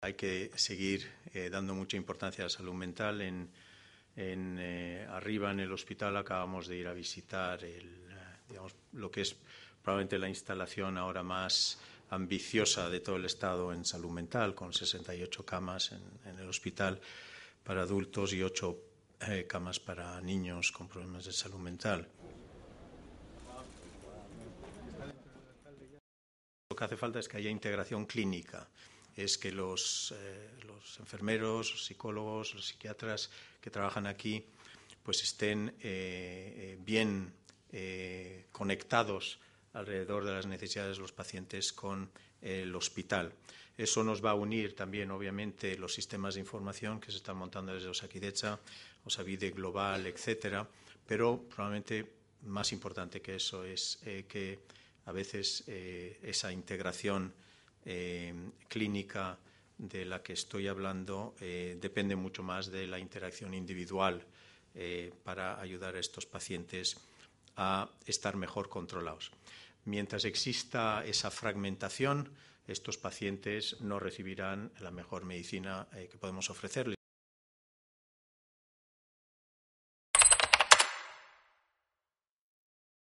Hay que seguir eh, dando mucha importancia a la salud mental. En, eh, arriba en el hospital acabamos de ir a visitar lo que es probablemente la instalación ahora más ambiciosa de todo el Estado en salud mental, con 68 camas en, el hospital para adultos y 8 eh, camas para niños con problemas de salud mental. Lo que hace falta es que haya integración clínica es que eh, los, enfermeros, los psicólogos, los psiquiatras que trabajan aquí, pues estén eh, eh, bien conectados alrededor de las necesidades de los pacientes con el hospital. Eso nos va a unir también, obviamente, los sistemas de información que se están montando desde Osakidecha, Osavide Global, etcétera, pero probablemente más importante que eso es que a veces esa integración eh, clínica de la que estoy hablando eh, depende mucho más de la interacción individual eh, para ayudar a estos pacientes a estar mejor controlados. Mientras exista esa fragmentación, estos pacientes no recibirán la mejor medicina que podemos ofrecerles.